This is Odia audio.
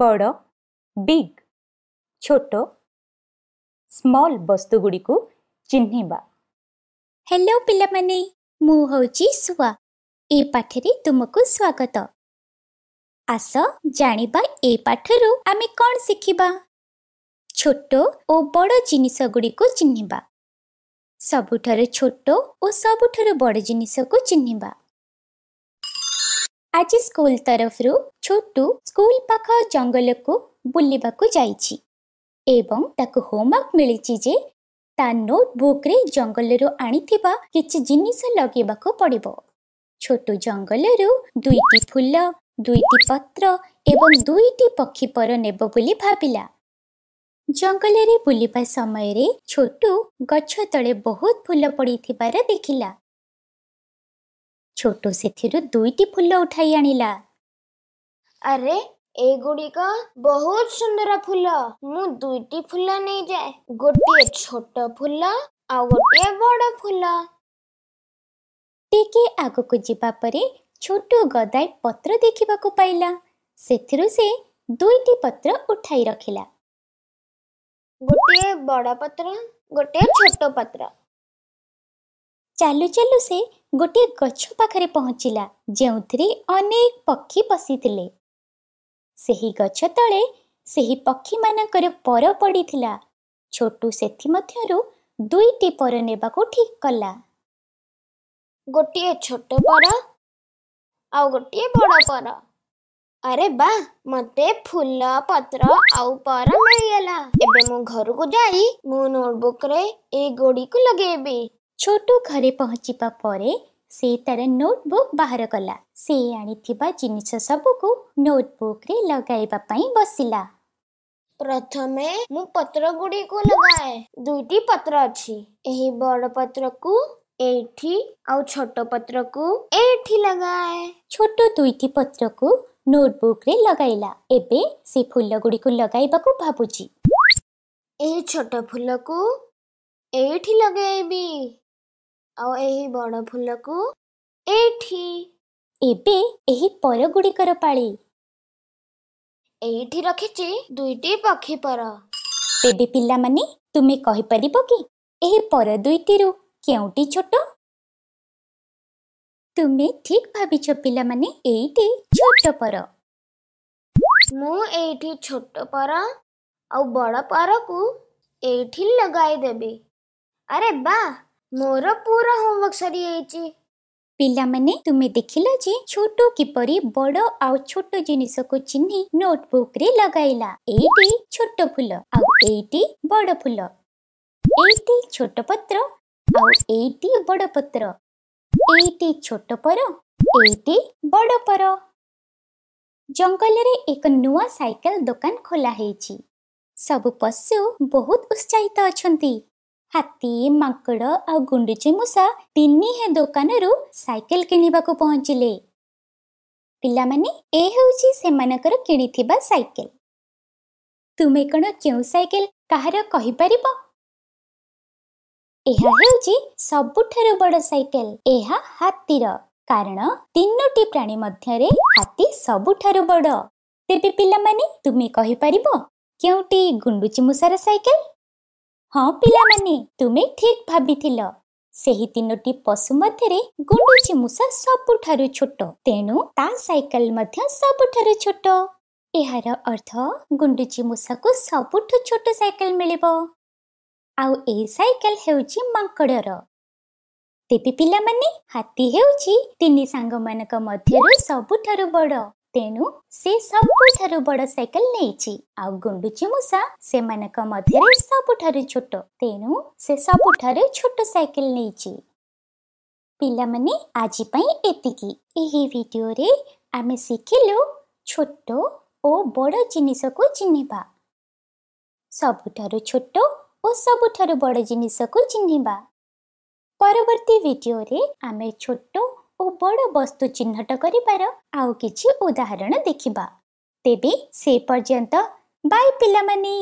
ବଡ଼ ବିଗ୍ ଛୋଟ ସ୍ମଲ୍ ବସ୍ତୁଗୁଡ଼ିକୁ ଚିହ୍ନିବା ହ୍ୟାଲୋ ପିଲାମାନେ ମୁଁ ହେଉଛି ସୁଆ ଏ ପାଠରେ ତୁମକୁ ସ୍ୱାଗତ ଆସ ଜାଣିବା ଏ ପାଠରୁ ଆମେ କ'ଣ ଶିଖିବା ଛୋଟ ଓ ବଡ଼ ଜିନିଷଗୁଡ଼ିକୁ ଚିହ୍ନିବା ସବୁଠାରୁ ଛୋଟ ଓ ସବୁଠାରୁ ବଡ଼ ଜିନିଷକୁ ଚିହ୍ନିବା ଆଜି ସ୍କୁଲ ତରଫରୁ ଛୋଟୁ ସ୍କୁଲ ପାଖ ଜଙ୍ଗଲକୁ ବୁଲିବାକୁ ଯାଇଛି ଏବଂ ତାକୁ ହୋମ୍ୱାର୍କ ମିଳିଛି ଯେ ତା ନୋଟବୁକ୍ରେ ଜଙ୍ଗଲରୁ ଆଣିଥିବା କିଛି ଜିନିଷ ଲଗେଇବାକୁ ପଡ଼ିବ ଛୋଟୁ ଜଙ୍ଗଲରୁ ଦୁଇଟି ଫୁଲ ଦୁଇଟି ପତ୍ର ଏବଂ ଦୁଇଟି ପକ୍ଷୀ ପର ନେବ ବୋଲି ଭାବିଲା ଜଙ୍ଗଲରେ ବୁଲିବା ସମୟରେ ଛୋଟୁ ଗଛ ତଳେ ବହୁତ ଫୁଲ ପଡ଼ିଥିବାର ଦେଖିଲା ଛୋଟୁ ସେଥିରୁ ଦୁଇଟି ଫୁଲ ଉଠାଇ ଆଣିଲା ଆରେ ଏଗୁଡ଼ିକ ବହୁତ ସୁନ୍ଦର ଫୁଲ ମୁଁ ଦୁଇଟି ଫୁଲ ନେଇଯାଏ ଗୋଟିଏ ଛୋଟ ଫୁଲ ଆଉ ଗୋଟିଏ ବଡ଼ ଫୁଲ ଟିକେ ଆଗକୁ ଯିବା ପରେ ଛୋଟ ଗଦାଏ ପତ୍ର ଦେଖିବାକୁ ପାଇଲା ସେଥିରୁ ସେ ଦୁଇଟି ପତ୍ର ଉଠାଇ ରଖିଲା ଗୋଟିଏ ବଡ଼ ପତ୍ର ଗୋଟିଏ ଛୋଟ ପତ୍ର ଚାଲୁ ଚାଲୁ ସେ ଗୋଟିଏ ଗଛ ପାଖରେ ପହଞ୍ଚିଲା ଯେଉଁଥିରେ ଅନେକ ପକ୍ଷୀ ବସିଥିଲେ ସେହି ଗଛ ତଳେ ସେହି ପକ୍ଷୀମାନଙ୍କର ପର ପଡ଼ିଥିଲା ଛୋଟୁ ସେଥିମଧ୍ୟରୁ ଦୁଇଟି ପର ନେବାକୁ ଠିକ କଲା ଗୋଟିଏ ଛୋଟ ପର ଆଉ ଗୋଟିଏ ବଡ଼ ପର ଆରେ ବା ମତେ ଫୁଲ ପତ୍ର ଆଉ ପର ମିଳିଗଲା ଏବେ ମୁଁ ଘରକୁ ଯାଇ ମୋ ନୋଟବୁକ୍ରେ ଏ ଗୋଡ଼ିକୁ ଲଗେଇବି ଛୋଟୁ ଘରେ ପହଞ୍ଚିବା ପରେ ସେ ତା'ର ନୋଟବୁକ୍ ବାହାର କଲା ସେ ଆଣିଥିବା ଜିନିଷ ସବୁକୁ ନୋଟବୁକ୍ରେ ଲଗାଇବା ପାଇଁ ବସିଲା ପ୍ରଥମେ ମୁଁ ପତ୍ର ଗୁଡ଼ିକୁ ଲଗାଏ ଦୁଇଟି ପତ୍ର ଅଛି ଏହି ବଡ଼ ପତ୍ରକୁ ଏଇଠି ଆଉ ଛୋଟ ପତ୍ରକୁ ଏଇଠି ଲଗାଏ ଛୋଟ ଦୁଇଟି ପତ୍ରକୁ ନୋଟବୁକ୍ରେ ଲଗାଇଲା ଏବେ ସେ ଫୁଲ ଗୁଡ଼ିକୁ ଲଗାଇବାକୁ ଭାବୁଛି ଏହି ଛୋଟ ଫୁଲକୁ ଏଇଠି ଲଗାଇବି ଆଉ ଏହି ବଡ ଫୁଲକୁ ଏଇଠି ଏବେ ଏହି ପର ଗୁଡିକର ପାଳି ଏଇଠି ରଖିଛି ଦୁଇଟି ପକ୍ଷୀ ପର ତେବେ ପିଲାମାନେ ତୁମେ କହିପାରିବ କି ଏହି ପର ଦୁଇଟିରୁ କେଉଁଟି ଛୋଟ ତୁମେ ଠିକ ଭାବିଛ ପିଲାମାନେ ଏଇଠି ଛୋଟ ପର ମୁଁ ଏଇଠି ଛୋଟ ପର ଆଉ ବଡ଼ ପରକୁ ଏଇଠି ଲଗାଇ ଦେବି ଆରେ ବା ମୋର ପୁରା ହୋମୱାର୍କ ସରିଯାଇଛି ପିଲାମାନେ ତୁମେ ଦେଖିଲ ଯେ ଛୋଟ କିପରି ବଡ ଆଉ ଛୋଟ ଜିନିଷକୁ ଚିହ୍ନି ନୋଟବୁକ୍ ରେ ଲଗାଇଲା ଏଇଟି ଛୋଟ ଫୁଲ ଆଉ ଏଇଟି ବଡ ଫୁଲ ଏଇଟି ଛୋଟ ପତ୍ର ଆଉ ଏଇଟି ବଡ ପତ୍ର ଏଇଟି ଛୋଟ ପର ଏଇଟି ବଡ ପର ଜଙ୍ଗଲରେ ଏକ ନୂଆ ସାଇକେଲ ଦୋକାନ ଖୋଲା ହେଇଛି ସବୁ ପଶୁ ବହୁତ ଉତ୍ସାହିତ ଅଛନ୍ତି ହାତୀ ମାଙ୍କଡ଼ ଆଉ ଗୁଣ୍ଡୁଚି ମୂଷା ତିନିହେ ଦୋକାନରୁ ସାଇକେଲ କିଣିବାକୁ ପହଞ୍ଚିଲେ ପିଲାମାନେ ଏ ହେଉଛି ସେମାନଙ୍କର କିଣିଥିବା ସାଇକେଲ ତୁମେ କ'ଣ କେଉଁ ସାଇକେଲ କାହାର କହିପାରିବ ଏହା ହେଉଛି ସବୁଠାରୁ ବଡ଼ ସାଇକେଲ ଏହା ହାତୀର କାରଣ ତିନୋଟି ପ୍ରାଣୀ ମଧ୍ୟରେ ହାତୀ ସବୁଠାରୁ ବଡ଼ ତେବେ ପିଲାମାନେ ତୁମେ କହିପାରିବ କେଉଁଟି ଗୁଣ୍ଡୁଚି ମୂଷାର ସାଇକେଲ ହଁ ପିଲାମାନେ ତୁମେ ଠିକ୍ ଭାବିଥିଲ ସେହି ତିନୋଟି ପଶୁ ମଧ୍ୟରେ ଗୁଣ୍ଡୁଚି ମୂଷା ସବୁଠାରୁ ଛୋଟ ତେଣୁ ତା ସାଇକେଲ ମଧ୍ୟ ସବୁଠାରୁ ଛୋଟ ଏହାର ଅର୍ଥ ଗୁଣ୍ଡୁଚି ମୂଷାକୁ ସବୁଠୁ ଛୋଟ ସାଇକେଲ ମିଳିବ ଆଉ ଏହି ସାଇକେଲ ହେଉଛି ମାଙ୍କଡ଼ର ତେବେ ପିଲାମାନେ ହାତୀ ହେଉଛି ତିନି ସାଙ୍ଗମାନଙ୍କ ମଧ୍ୟରେ ସବୁଠାରୁ ବଡ଼ ତେଣୁ ସେ ସବୁଠାରୁ ବଡ଼ ସାଇକେଲ ନେଇଛି ଆଉ ଗୁଣ୍ଡୁଚି ମୂଷା ସେମାନଙ୍କ ମଧ୍ୟରେ ସବୁଠାରୁ ଛୋଟ ତେଣୁ ସେ ସବୁଠାରୁ ଛୋଟ ସାଇକେଲ ନେଇଛି ପିଲାମାନେ ଆଜି ପାଇଁ ଏତିକି ଏହି ଭିଡ଼ିଓରେ ଆମେ ଶିଖିଲୁ ଛୋଟ ଓ ବଡ଼ ଜିନିଷକୁ ଚିହ୍ନିବା ସବୁଠାରୁ ଛୋଟ ଓ ସବୁଠାରୁ ବଡ଼ ଜିନିଷକୁ ଚିହ୍ନିବା ପରବର୍ତ୍ତୀ ଭିଡ଼ିଓରେ ଆମେ ଛୋଟ ଓ ବଡ଼ ବସ୍ତୁ ଚିହ୍ନଟ କରିବାର ଆଉ କିଛି ଉଦାହରଣ ଦେଖିବା ତେବେ ସେ ପର୍ଯ୍ୟନ୍ତ ବାଏ ପିଲାମାନେ